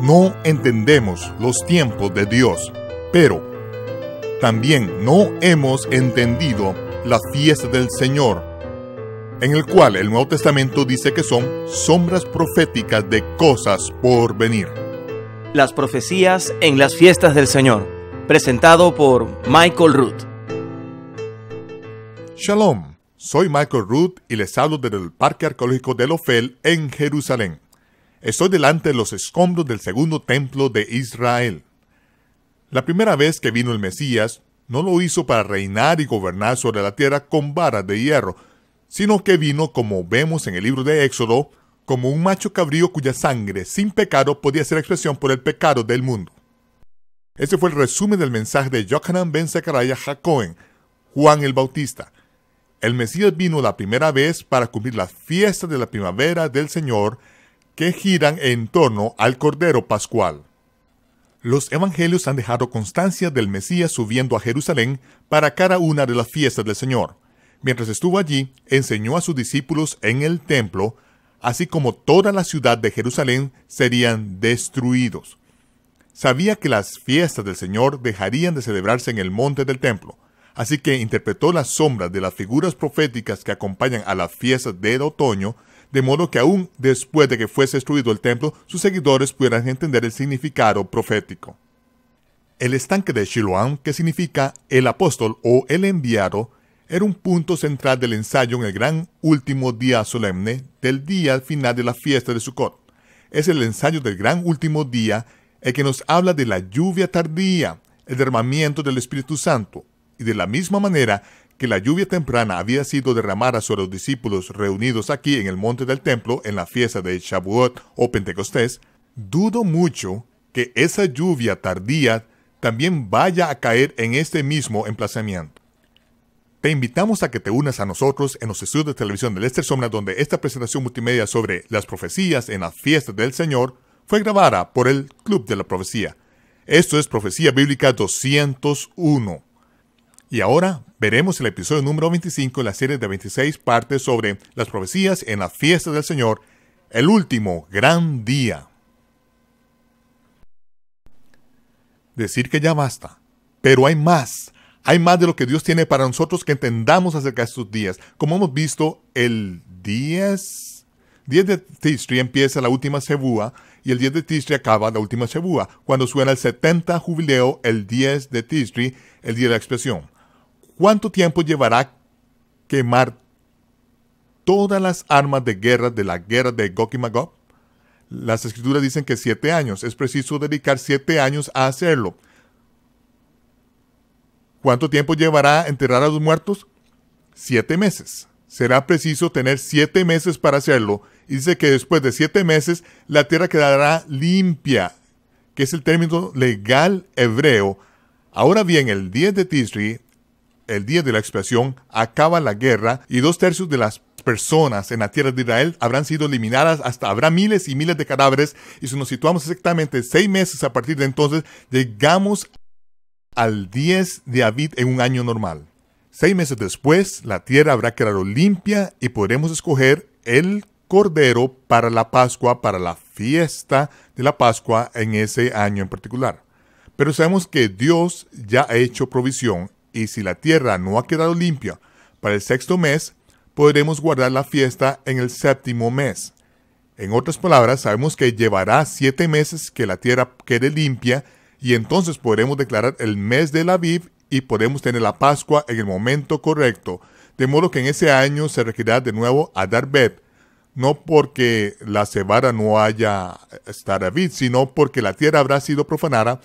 no entendemos los tiempos de Dios, pero también no hemos entendido la fiesta del Señor, en el cual el Nuevo Testamento dice que son sombras proféticas de cosas por venir. Las profecías en las fiestas del Señor, presentado por Michael Ruth. Shalom, soy Michael Ruth y les hablo desde el Parque Arqueológico de Lofel en Jerusalén. Estoy delante de los escombros del segundo templo de Israel. La primera vez que vino el Mesías, no lo hizo para reinar y gobernar sobre la tierra con varas de hierro, sino que vino, como vemos en el libro de Éxodo, como un macho cabrío cuya sangre sin pecado podía ser expresión por el pecado del mundo. Este fue el resumen del mensaje de Yohanan ben Zechariah Jacoen, Juan el Bautista. El Mesías vino la primera vez para cumplir la fiesta de la primavera del Señor que giran en torno al Cordero Pascual. Los evangelios han dejado constancia del Mesías subiendo a Jerusalén para cada una de las fiestas del Señor. Mientras estuvo allí, enseñó a sus discípulos en el templo, así como toda la ciudad de Jerusalén serían destruidos. Sabía que las fiestas del Señor dejarían de celebrarse en el monte del templo, así que interpretó las sombras de las figuras proféticas que acompañan a las fiestas del otoño de modo que aún después de que fuese destruido el templo, sus seguidores pudieran entender el significado profético. El estanque de Shiloam, que significa el apóstol o el enviado, era un punto central del ensayo en el gran último día solemne del día final de la fiesta de Sukkot. Es el ensayo del gran último día el que nos habla de la lluvia tardía, el derramamiento del Espíritu Santo, y de la misma manera que la lluvia temprana había sido derramada sobre los discípulos reunidos aquí en el monte del templo en la fiesta de Shavuot o Pentecostés, dudo mucho que esa lluvia tardía también vaya a caer en este mismo emplazamiento. Te invitamos a que te unas a nosotros en los estudios de televisión de Lester Sombra, donde esta presentación multimedia sobre las profecías en la fiesta del Señor fue grabada por el Club de la Profecía. Esto es Profecía Bíblica 201. Y ahora veremos el episodio número 25 de la serie de 26 partes sobre las profecías en la fiesta del Señor, el último gran día. Decir que ya basta, pero hay más. Hay más de lo que Dios tiene para nosotros que entendamos acerca de estos días. Como hemos visto, el 10, de Tistri empieza la última Cebúa y el 10 de Tistri acaba la última Cebúa. Cuando suena el 70 jubileo, el 10 de Tistri, el día de la expresión. ¿Cuánto tiempo llevará quemar todas las armas de guerra de la guerra de Gog y Magog? Las escrituras dicen que siete años. Es preciso dedicar siete años a hacerlo. ¿Cuánto tiempo llevará enterrar a los muertos? Siete meses. Será preciso tener siete meses para hacerlo. Y dice que después de siete meses la tierra quedará limpia, que es el término legal hebreo. Ahora bien, el 10 de Tisri el día de la expiación, acaba la guerra y dos tercios de las personas en la tierra de Israel habrán sido eliminadas, hasta habrá miles y miles de cadáveres. Y si nos situamos exactamente seis meses a partir de entonces, llegamos al 10 de Abid en un año normal. Seis meses después, la tierra habrá quedado limpia y podremos escoger el cordero para la Pascua, para la fiesta de la Pascua en ese año en particular. Pero sabemos que Dios ya ha hecho provisión y si la tierra no ha quedado limpia para el sexto mes, podremos guardar la fiesta en el séptimo mes. En otras palabras, sabemos que llevará siete meses que la tierra quede limpia y entonces podremos declarar el mes de la vid y podremos tener la Pascua en el momento correcto, de modo que en ese año se requerirá de nuevo a dar no porque la cebada no haya estado a vid, sino porque la tierra habrá sido profanada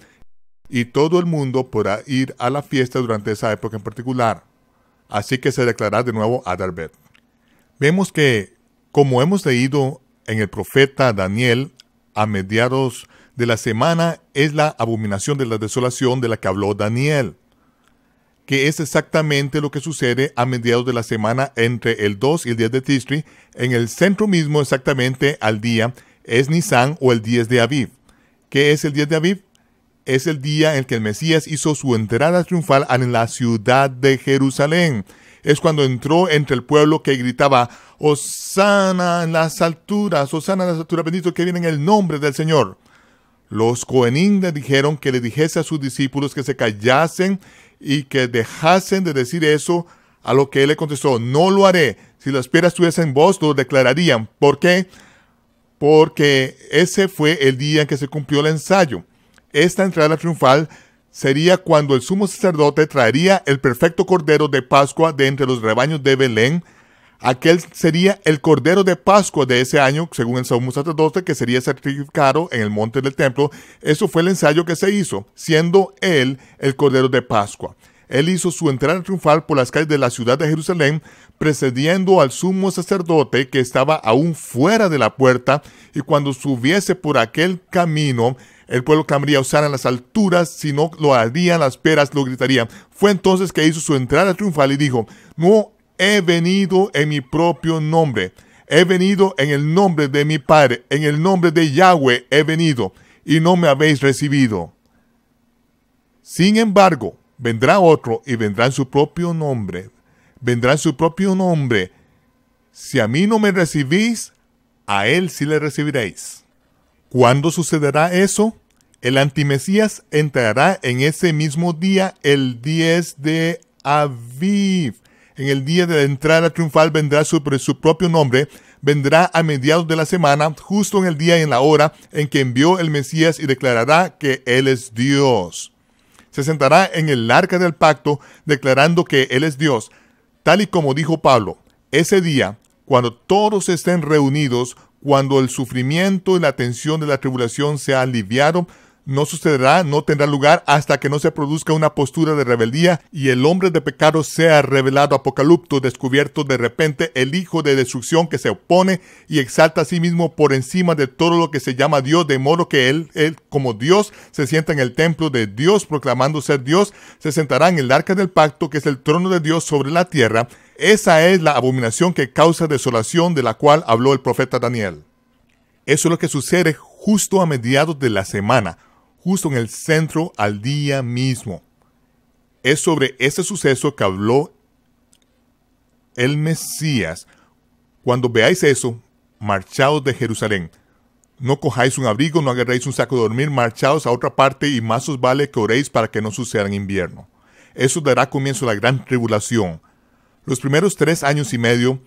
y todo el mundo podrá ir a la fiesta durante esa época en particular. Así que se declarará de nuevo Adarbet. Vemos que, como hemos leído en el profeta Daniel, a mediados de la semana es la abominación de la desolación de la que habló Daniel, que es exactamente lo que sucede a mediados de la semana entre el 2 y el 10 de Tistri, en el centro mismo exactamente al día es Nisan o el 10 de Aviv. ¿Qué es el 10 de Aviv? es el día en que el Mesías hizo su entrada triunfal en la ciudad de Jerusalén. Es cuando entró entre el pueblo que gritaba, Osana en las alturas, Osana en las alturas, bendito que viene en el nombre del Señor. Los Cohenín dijeron que le dijese a sus discípulos que se callasen y que dejasen de decir eso, a lo que él le contestó, no lo haré. Si las piedras estuviesen vos, lo declararían. ¿Por qué? Porque ese fue el día en que se cumplió el ensayo. Esta entrada triunfal sería cuando el sumo sacerdote traería el perfecto cordero de Pascua de entre los rebaños de Belén. Aquel sería el cordero de Pascua de ese año, según el sumo sacerdote, que sería sacrificado en el monte del templo. Eso fue el ensayo que se hizo, siendo él el cordero de Pascua. Él hizo su entrada triunfal por las calles de la ciudad de Jerusalén, precediendo al sumo sacerdote que estaba aún fuera de la puerta, y cuando subiese por aquel camino, el pueblo clamaría usar en las alturas, si no lo harían las peras lo gritarían. Fue entonces que hizo su entrada triunfal y dijo, no he venido en mi propio nombre, he venido en el nombre de mi Padre, en el nombre de Yahweh he venido, y no me habéis recibido. Sin embargo, vendrá otro y vendrá en su propio nombre, vendrá en su propio nombre. Si a mí no me recibís, a él sí le recibiréis. ¿Cuándo sucederá eso? El antimesías entrará en ese mismo día, el 10 de Aviv. En el día de la entrada triunfal vendrá sobre su propio nombre, vendrá a mediados de la semana, justo en el día y en la hora en que envió el Mesías y declarará que Él es Dios. Se sentará en el arca del pacto, declarando que Él es Dios, tal y como dijo Pablo. Ese día, cuando todos estén reunidos, cuando el sufrimiento y la tensión de la tribulación se aliviaron. aliviado, no sucederá, no tendrá lugar hasta que no se produzca una postura de rebeldía y el hombre de pecado sea revelado apocalipto, descubierto de repente el hijo de destrucción que se opone y exalta a sí mismo por encima de todo lo que se llama Dios, de modo que él, él como Dios, se sienta en el templo de Dios proclamando ser Dios, se sentará en el arca del pacto que es el trono de Dios sobre la tierra. Esa es la abominación que causa desolación de la cual habló el profeta Daniel. Eso es lo que sucede justo a mediados de la semana, justo en el centro al día mismo. Es sobre ese suceso que habló el Mesías. Cuando veáis eso, marchaos de Jerusalén. No cojáis un abrigo, no agarréis un saco de dormir, marchaos a otra parte y más os vale que oréis para que no suceda en invierno. Eso dará comienzo a la gran tribulación. Los primeros tres años y medio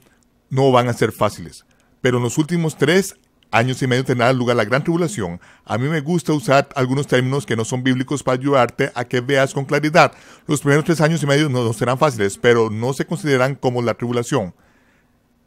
no van a ser fáciles, pero los últimos tres años y medio tendrá lugar la gran tribulación, a mí me gusta usar algunos términos que no son bíblicos para ayudarte a que veas con claridad. Los primeros tres años y medio no, serán fáciles, pero no se consideran como la tribulación.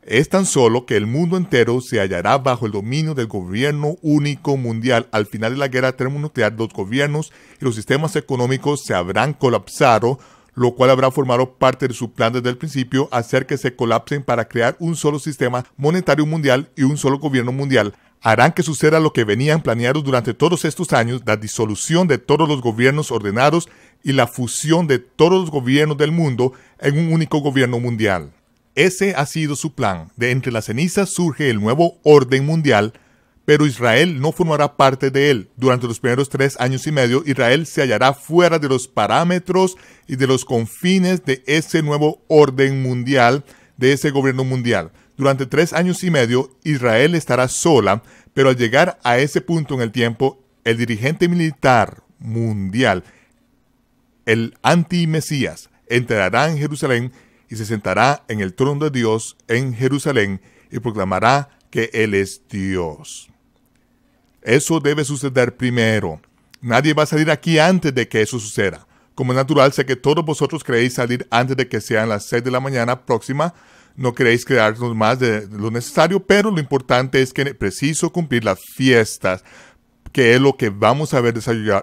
Es tan solo que el mundo entero se hallará bajo el dominio del gobierno único mundial. Al final de la guerra termonuclear, los gobiernos y los sistemas económicos se habrán colapsado lo cual habrá formado parte de su plan desde el principio hacer que se colapsen para crear un solo sistema monetario mundial y un solo gobierno mundial, harán que suceda lo que venían planeados durante todos estos años, la disolución de todos los gobiernos ordenados y la fusión de todos los gobiernos del mundo en un único gobierno mundial. Ese ha sido su plan. De entre las cenizas surge el nuevo orden mundial, pero Israel no formará parte de él. Durante los primeros tres años y medio, Israel se hallará fuera de los parámetros y de los confines de ese nuevo orden mundial, de ese gobierno mundial. Durante tres años y medio, Israel estará sola, pero al llegar a ese punto en el tiempo, el dirigente militar mundial, el anti-mesías, entrará en Jerusalén y se sentará en el trono de Dios en Jerusalén y proclamará que Él es Dios. Eso debe suceder primero. Nadie va a salir aquí antes de que eso suceda. Como es natural, sé que todos vosotros queréis salir antes de que sean las 6 de la mañana próxima. No queréis crearnos más de lo necesario, pero lo importante es que preciso cumplir las fiestas, que es lo que vamos a ver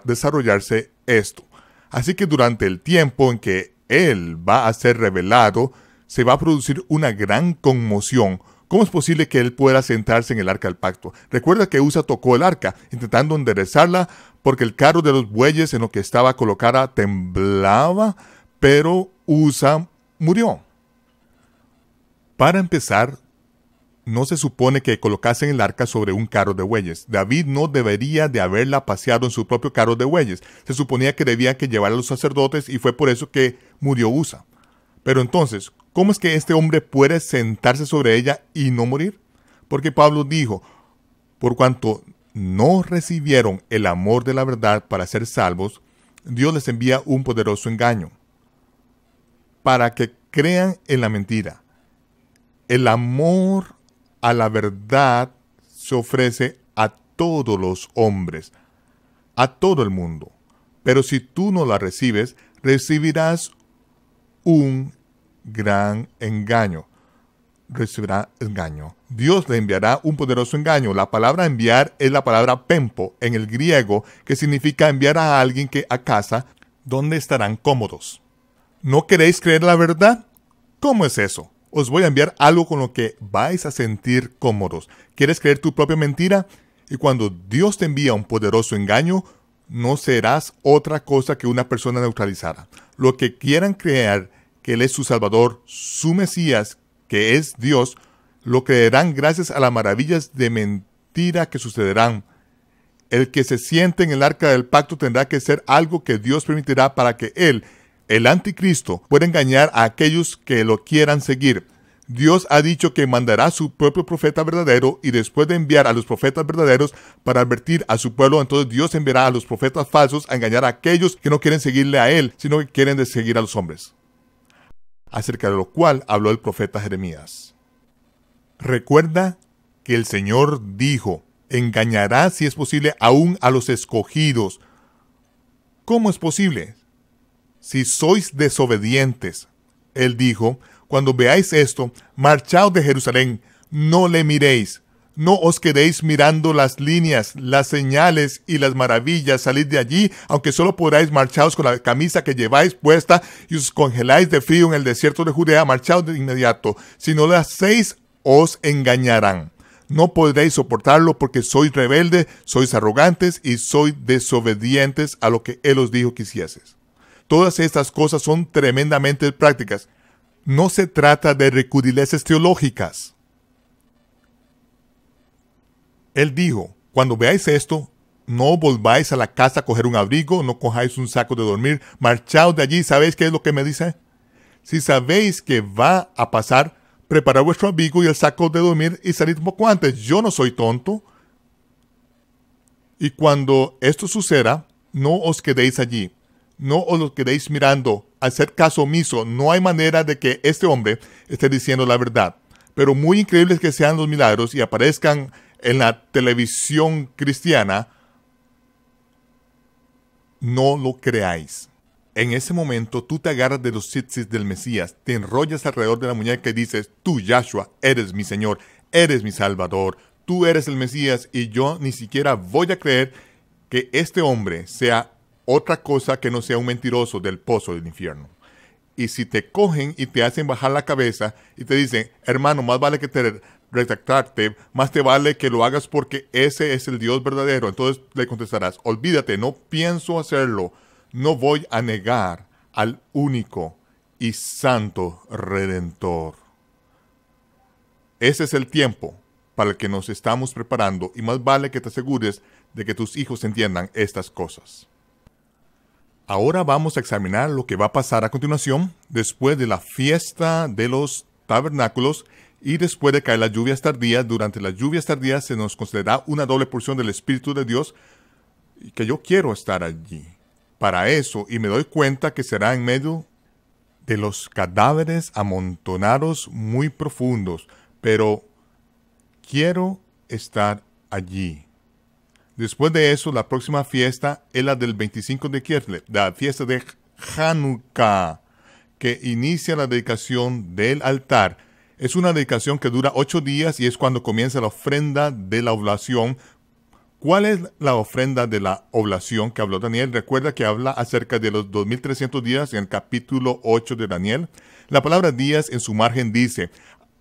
desarrollarse esto. Así que durante el tiempo en que Él va a ser revelado, se va a producir una gran conmoción, ¿Cómo es posible que él pueda sentarse en el arca del pacto? Recuerda que Usa tocó el arca, intentando enderezarla, porque el carro de los bueyes en lo que estaba colocada temblaba, pero Usa murió. Para empezar, no se supone que colocasen el arca sobre un carro de bueyes. David no debería de haberla paseado en su propio carro de bueyes. Se suponía que debía que llevar a los sacerdotes y fue por eso que murió Usa. Pero entonces, ¿Cómo es que este hombre puede sentarse sobre ella y no morir? Porque Pablo dijo, por cuanto no recibieron el amor de la verdad para ser salvos, Dios les envía un poderoso engaño para que crean en la mentira. El amor a la verdad se ofrece a todos los hombres, a todo el mundo. Pero si tú no la recibes, recibirás un gran engaño. Recibirá engaño. Dios le enviará un poderoso engaño. La palabra enviar es la palabra pempo en el griego, que significa enviar a alguien que a casa donde estarán cómodos. ¿No queréis creer la verdad? ¿Cómo es eso? Os voy a enviar algo con lo que vais a sentir cómodos. ¿Quieres creer tu propia mentira? Y cuando Dios te envía un poderoso engaño, no serás otra cosa que una persona neutralizada. Lo que quieran creer que Él es su Salvador, su Mesías, que es Dios, lo creerán gracias a las maravillas de mentira que sucederán. El que se siente en el arca del pacto tendrá que ser algo que Dios permitirá para que Él, el anticristo, pueda engañar a aquellos que lo quieran seguir. Dios ha dicho que mandará a su propio profeta verdadero y después de enviar a los profetas verdaderos para advertir a su pueblo, entonces Dios enviará a los profetas falsos a engañar a aquellos que no quieren seguirle a Él, sino que quieren seguir a los hombres acerca de lo cual habló el profeta Jeremías. Recuerda que el Señor dijo, engañará si es posible aún a los escogidos. ¿Cómo es posible? Si sois desobedientes, él dijo, cuando veáis esto, marchaos de Jerusalén, no le miréis, no os quedéis mirando las líneas, las señales y las maravillas. Salid de allí, aunque solo podáis marchaos con la camisa que lleváis puesta y os congeláis de frío en el desierto de Judea. Marchaos de inmediato. Si no lo hacéis, os engañarán. No podréis soportarlo porque sois rebeldes, sois arrogantes y sois desobedientes a lo que Él os dijo que hicieses. Todas estas cosas son tremendamente prácticas. No se trata de recudileces teológicas él dijo, cuando veáis esto, no volváis a la casa a coger un abrigo, no cojáis un saco de dormir, marchaos de allí, ¿sabéis qué es lo que me dice? Si sabéis que va a pasar, preparad vuestro abrigo y el saco de dormir y salid un poco antes. Yo no soy tonto. Y cuando esto suceda, no os quedéis allí, no os lo quedéis mirando, hacer caso omiso. No hay manera de que este hombre esté diciendo la verdad. Pero muy increíbles que sean los milagros y aparezcan en la televisión cristiana, no lo creáis. En ese momento tú te agarras de los tzitzis del Mesías, te enrollas alrededor de la muñeca y dices, tú Yahshua, eres mi Señor, eres mi Salvador, tú eres el Mesías y yo ni siquiera voy a creer que este hombre sea otra cosa que no sea un mentiroso del pozo del infierno. Y si te cogen y te hacen bajar la cabeza y te dicen, hermano, más vale que te retractarte, más te vale que lo hagas porque ese es el Dios verdadero. Entonces le contestarás, olvídate, no pienso hacerlo, no voy a negar al único y santo redentor. Ese es el tiempo para el que nos estamos preparando y más vale que te asegures de que tus hijos entiendan estas cosas. Ahora vamos a examinar lo que va a pasar a continuación después de la fiesta de los tabernáculos y después de caer las lluvias tardías, durante las lluvias tardías se nos considerará una doble porción del Espíritu de Dios, que yo quiero estar allí para eso y me doy cuenta que será en medio de los cadáveres amontonados muy profundos, pero quiero estar allí. Después de eso, la próxima fiesta es la del 25 de Kierle, la fiesta de Hanukkah, que inicia la dedicación del altar es una dedicación que dura ocho días y es cuando comienza la ofrenda de la oblación. ¿Cuál es la ofrenda de la oblación que habló Daniel? Recuerda que habla acerca de los 2300 días en el capítulo 8 de Daniel. La palabra días en su margen dice,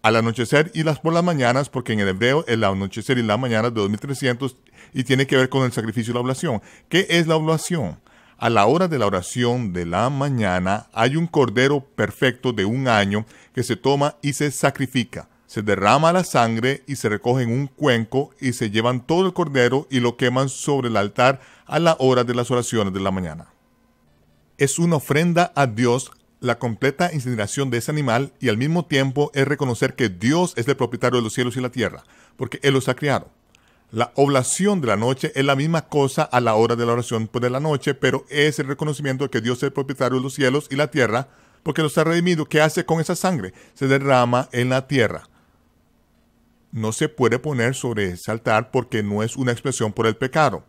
al anochecer y las por las mañanas, porque en el hebreo el anochecer y la mañana de 2300 y tiene que ver con el sacrificio de la oblación. ¿Qué es la oblación? a la hora de la oración de la mañana hay un cordero perfecto de un año que se toma y se sacrifica. Se derrama la sangre y se recoge en un cuenco y se llevan todo el cordero y lo queman sobre el altar a la hora de las oraciones de la mañana. Es una ofrenda a Dios la completa incineración de ese animal y al mismo tiempo es reconocer que Dios es el propietario de los cielos y la tierra, porque Él los ha criado. La oblación de la noche es la misma cosa a la hora de la oración pues, de la noche, pero es el reconocimiento de que Dios es el propietario de los cielos y la tierra, porque los ha redimido. ¿Qué hace con esa sangre? Se derrama en la tierra. No se puede poner sobre ese altar porque no es una expresión por el pecado.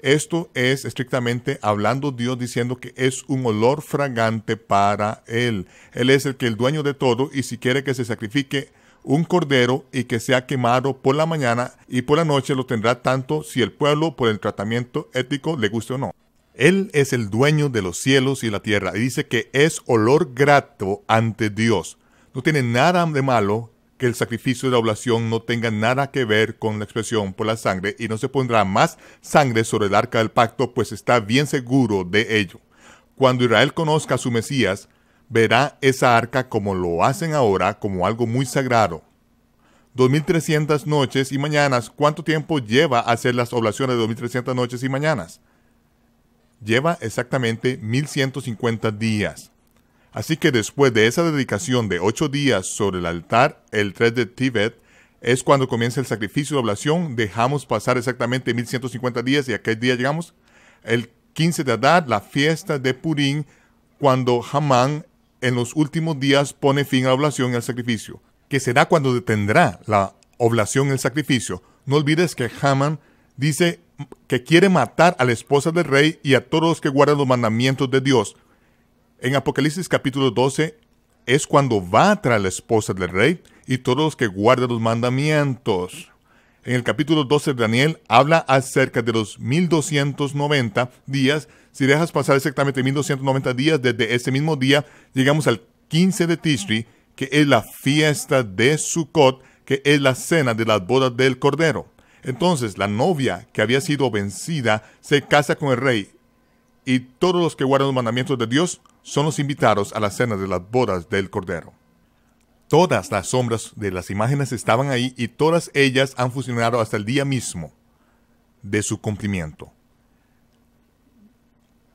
Esto es estrictamente hablando Dios diciendo que es un olor fragante para Él. Él es el que el dueño de todo y si quiere que se sacrifique un cordero y que sea quemado por la mañana y por la noche lo tendrá tanto si el pueblo por el tratamiento ético le guste o no. Él es el dueño de los cielos y la tierra y dice que es olor grato ante Dios. No tiene nada de malo que el sacrificio de la oblación no tenga nada que ver con la expresión por la sangre y no se pondrá más sangre sobre el arca del pacto, pues está bien seguro de ello. Cuando Israel conozca a su Mesías, verá esa arca como lo hacen ahora, como algo muy sagrado. 2.300 noches y mañanas, ¿cuánto tiempo lleva hacer las oblaciones de 2.300 noches y mañanas? Lleva exactamente 1.150 días. Así que después de esa dedicación de 8 días sobre el altar, el 3 de Tibet, es cuando comienza el sacrificio de oblación. Dejamos pasar exactamente 1150 días y a día llegamos? El 15 de Adar, la fiesta de Purim, cuando Hamán en los últimos días pone fin a la oblación y al sacrificio, que será cuando detendrá la oblación y el sacrificio. No olvides que Haman dice que quiere matar a la esposa del rey y a todos los que guardan los mandamientos de Dios. En Apocalipsis capítulo 12 es cuando va a la esposa del rey y todos los que guardan los mandamientos. En el capítulo 12 de Daniel habla acerca de los 1290 días. Si dejas pasar exactamente 1290 días desde ese mismo día, llegamos al 15 de Tishri, que es la fiesta de Sukkot, que es la cena de las bodas del Cordero. Entonces la novia que había sido vencida se casa con el rey, y todos los que guardan los mandamientos de Dios son los invitados a la cena de las bodas del Cordero. Todas las sombras de las imágenes estaban ahí y todas ellas han funcionado hasta el día mismo de su cumplimiento.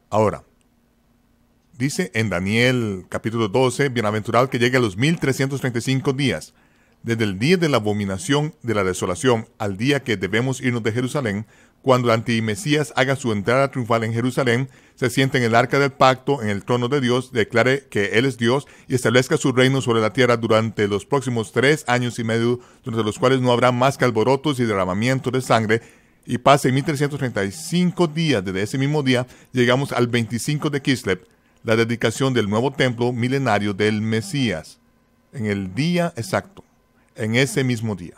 Ahora, dice en Daniel capítulo 12, bienaventurado que llegue a los 1335 días, desde el día de la abominación de la desolación al día que debemos irnos de Jerusalén, cuando el antimesías haga su entrada triunfal en Jerusalén, se siente en el arca del pacto, en el trono de Dios, declare que Él es Dios y establezca su reino sobre la tierra durante los próximos tres años y medio, durante los cuales no habrá más que alborotos y derramamiento de sangre, y pase 1335 días desde ese mismo día, llegamos al 25 de Kislev, la dedicación del nuevo templo milenario del Mesías, en el día exacto, en ese mismo día.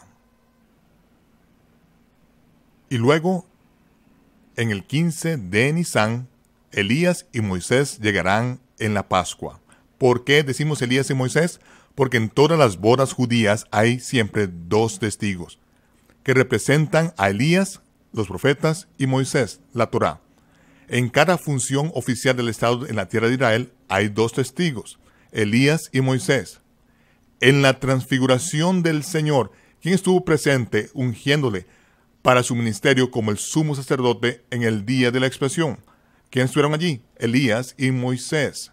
Y luego en el 15 de Nisan, Elías y Moisés llegarán en la Pascua. ¿Por qué decimos Elías y Moisés? Porque en todas las bodas judías hay siempre dos testigos que representan a Elías, los profetas, y Moisés, la Torá. En cada función oficial del Estado en la tierra de Israel hay dos testigos, Elías y Moisés. En la transfiguración del Señor, ¿quién estuvo presente ungiéndole para su ministerio como el sumo sacerdote en el día de la expiación. ¿Quiénes fueron allí? Elías y Moisés.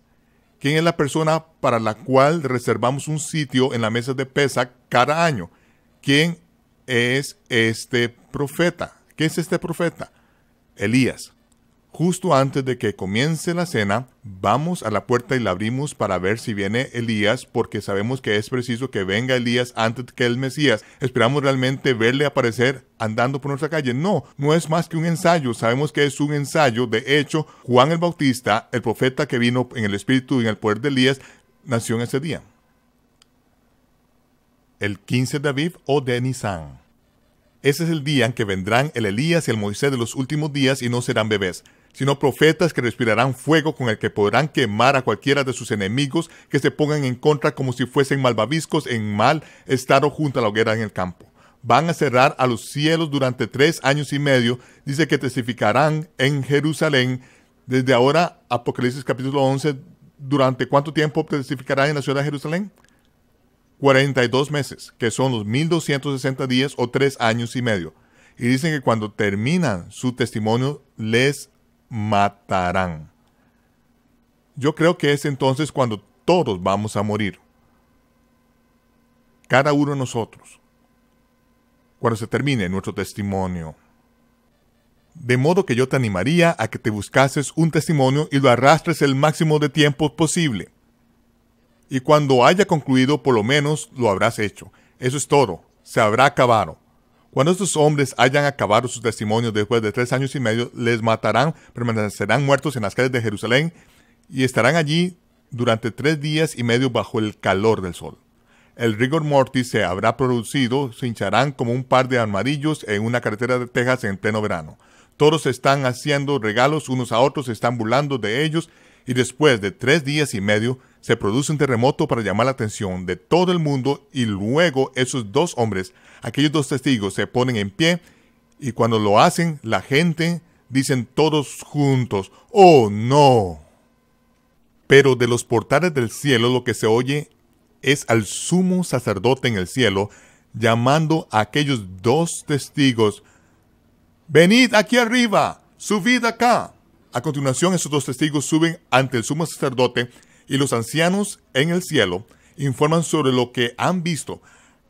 ¿Quién es la persona para la cual reservamos un sitio en la mesa de pesa cada año? ¿Quién es este profeta? ¿Qué es este profeta? Elías. Justo antes de que comience la cena, vamos a la puerta y la abrimos para ver si viene Elías, porque sabemos que es preciso que venga Elías antes que el Mesías. ¿Esperamos realmente verle aparecer andando por nuestra calle? No, no es más que un ensayo. Sabemos que es un ensayo. De hecho, Juan el Bautista, el profeta que vino en el espíritu y en el poder de Elías, nació en ese día. El 15 de Aviv o de Nisan. Ese es el día en que vendrán el Elías y el Moisés de los últimos días y no serán bebés sino profetas que respirarán fuego con el que podrán quemar a cualquiera de sus enemigos que se pongan en contra como si fuesen malvaviscos en mal estado junto a la hoguera en el campo. Van a cerrar a los cielos durante tres años y medio, dice que testificarán en Jerusalén. Desde ahora, Apocalipsis capítulo 11, ¿durante cuánto tiempo testificarán en la ciudad de Jerusalén? 42 meses, que son los 1260 días o tres años y medio. Y dicen que cuando terminan su testimonio, les matarán. Yo creo que es entonces cuando todos vamos a morir. Cada uno de nosotros. Cuando se termine nuestro testimonio. De modo que yo te animaría a que te buscases un testimonio y lo arrastres el máximo de tiempo posible. Y cuando haya concluido, por lo menos lo habrás hecho. Eso es todo. Se habrá acabado. Cuando estos hombres hayan acabado sus testimonios después de tres años y medio, les matarán, permanecerán muertos en las calles de Jerusalén y estarán allí durante tres días y medio bajo el calor del sol. El rigor mortis se habrá producido, se hincharán como un par de armadillos en una carretera de Texas en pleno verano. Todos están haciendo regalos unos a otros, están burlando de ellos y después de tres días y medio se produce un terremoto para llamar la atención de todo el mundo y luego esos dos hombres, aquellos dos testigos, se ponen en pie y cuando lo hacen, la gente dicen todos juntos, ¡Oh no! Pero de los portales del cielo lo que se oye es al sumo sacerdote en el cielo llamando a aquellos dos testigos, Venid aquí arriba, subid acá. A continuación esos dos testigos suben ante el sumo sacerdote y los ancianos en el cielo informan sobre lo que han visto,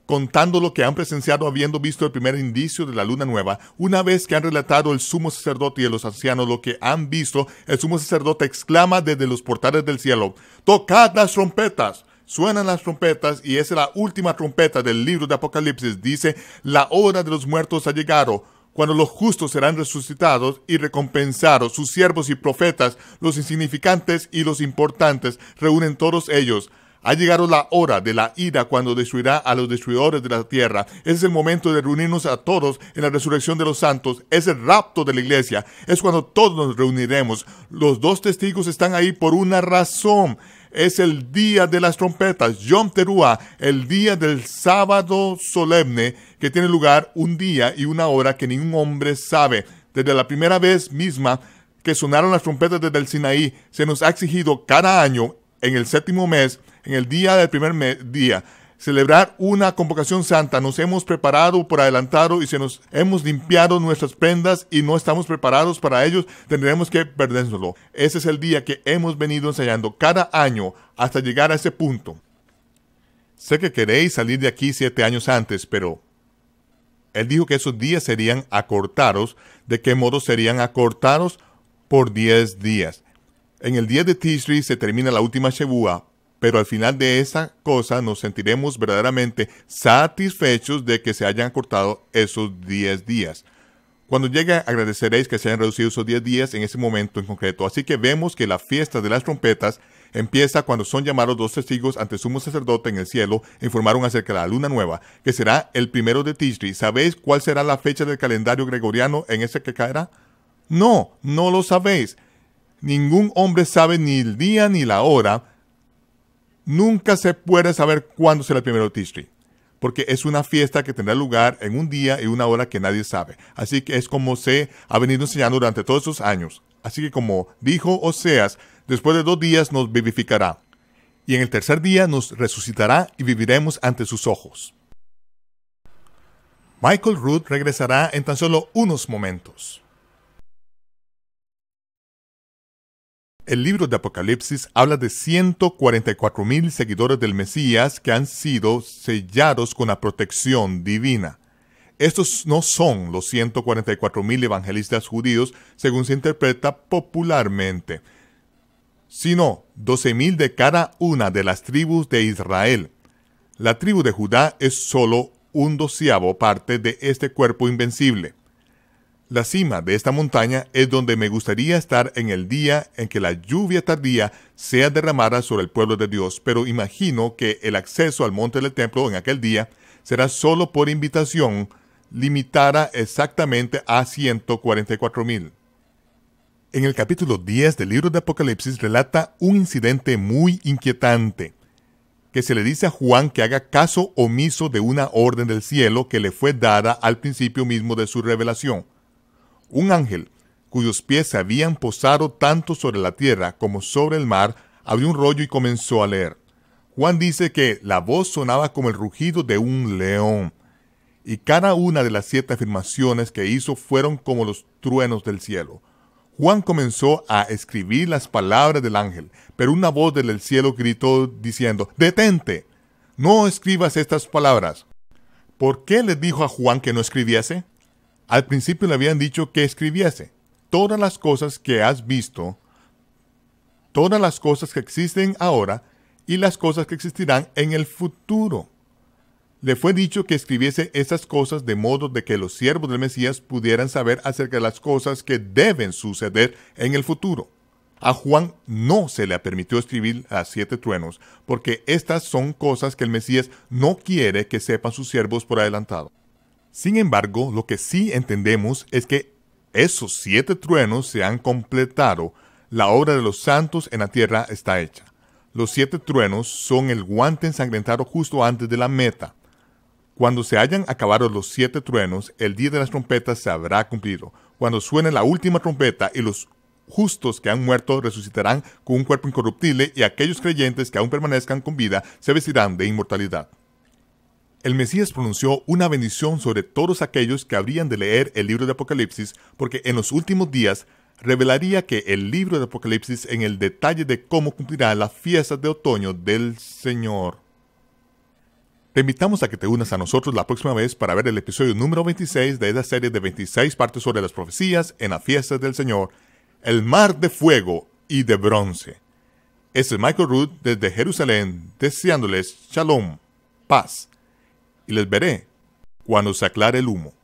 contando lo que han presenciado habiendo visto el primer indicio de la luna nueva, una vez que han relatado el sumo sacerdote y los ancianos lo que han visto, el sumo sacerdote exclama desde los portales del cielo, tocad las trompetas. Suenan las trompetas y es la última trompeta del libro de Apocalipsis. Dice, la hora de los muertos ha llegado cuando los justos serán resucitados y recompensados, sus siervos y profetas, los insignificantes y los importantes, reúnen todos ellos. Ha llegado la hora de la ira cuando destruirá a los destruidores de la tierra. Es el momento de reunirnos a todos en la resurrección de los santos. Es el rapto de la iglesia. Es cuando todos nos reuniremos. Los dos testigos están ahí por una razón es el día de las trompetas, Yom Teruah, el día del sábado solemne que tiene lugar un día y una hora que ningún hombre sabe. Desde la primera vez misma que sonaron las trompetas desde el Sinaí, se nos ha exigido cada año, en el séptimo mes, en el día del primer día, celebrar una convocación santa. Nos hemos preparado por adelantado y se nos hemos limpiado nuestras prendas y no estamos preparados para ellos. Tendremos que perdérselo. Ese es el día que hemos venido enseñando cada año hasta llegar a ese punto. Sé que queréis salir de aquí siete años antes, pero... Él dijo que esos días serían acortados. ¿De qué modo serían acortados? Por diez días. En el día de Tishri se termina la última Shebuah pero al final de esa cosa nos sentiremos verdaderamente satisfechos de que se hayan cortado esos 10 días. Cuando llegue agradeceréis que se hayan reducido esos 10 días en ese momento en concreto. Así que vemos que la fiesta de las trompetas empieza cuando son llamados dos testigos ante sumo sacerdote en el cielo e informaron acerca de la luna nueva, que será el primero de Tishri. ¿Sabéis cuál será la fecha del calendario gregoriano en ese que caerá? No, no lo sabéis. Ningún hombre sabe ni el día ni la hora, Nunca se puede saber cuándo será el primer autistri, porque es una fiesta que tendrá lugar en un día y una hora que nadie sabe. Así que es como se ha venido enseñando durante todos estos años. Así que como dijo Oseas, después de dos días nos vivificará, y en el tercer día nos resucitará y viviremos ante sus ojos. Michael Root regresará en tan solo unos momentos. el libro de Apocalipsis habla de 144.000 mil seguidores del Mesías que han sido sellados con la protección divina. Estos no son los 144.000 mil evangelistas judíos, según se interpreta popularmente, sino 12.000 de cada una de las tribus de Israel. La tribu de Judá es solo un doceavo parte de este cuerpo invencible. La cima de esta montaña es donde me gustaría estar en el día en que la lluvia tardía sea derramada sobre el pueblo de Dios, pero imagino que el acceso al monte del templo en aquel día será solo por invitación limitada exactamente a 144 mil. En el capítulo 10 del libro de Apocalipsis relata un incidente muy inquietante, que se le dice a Juan que haga caso omiso de una orden del cielo que le fue dada al principio mismo de su revelación un ángel, cuyos pies se habían posado tanto sobre la tierra como sobre el mar, abrió un rollo y comenzó a leer. Juan dice que la voz sonaba como el rugido de un león, y cada una de las siete afirmaciones que hizo fueron como los truenos del cielo. Juan comenzó a escribir las palabras del ángel, pero una voz desde el cielo gritó diciendo, Detente, no escribas estas palabras. ¿Por qué le dijo a Juan que no escribiese? Al principio le habían dicho que escribiese todas las cosas que has visto, todas las cosas que existen ahora y las cosas que existirán en el futuro. Le fue dicho que escribiese esas cosas de modo de que los siervos del Mesías pudieran saber acerca de las cosas que deben suceder en el futuro. A Juan no se le permitió escribir a siete truenos, porque estas son cosas que el Mesías no quiere que sepan sus siervos por adelantado. Sin embargo, lo que sí entendemos es que esos siete truenos se han completado, la obra de los santos en la tierra está hecha. Los siete truenos son el guante ensangrentado justo antes de la meta. Cuando se hayan acabado los siete truenos, el día de las trompetas se habrá cumplido. Cuando suene la última trompeta y los justos que han muerto resucitarán con un cuerpo incorruptible y aquellos creyentes que aún permanezcan con vida se vestirán de inmortalidad el Mesías pronunció una bendición sobre todos aquellos que habrían de leer el libro de Apocalipsis, porque en los últimos días revelaría que el libro de Apocalipsis en el detalle de cómo cumplirá las fiestas de otoño del Señor. Te invitamos a que te unas a nosotros la próxima vez para ver el episodio número 26 de esta serie de 26 partes sobre las profecías en las fiestas del Señor, el mar de fuego y de bronce. Este es Michael Root desde Jerusalén, deseándoles shalom, paz y les veré cuando se aclare el humo.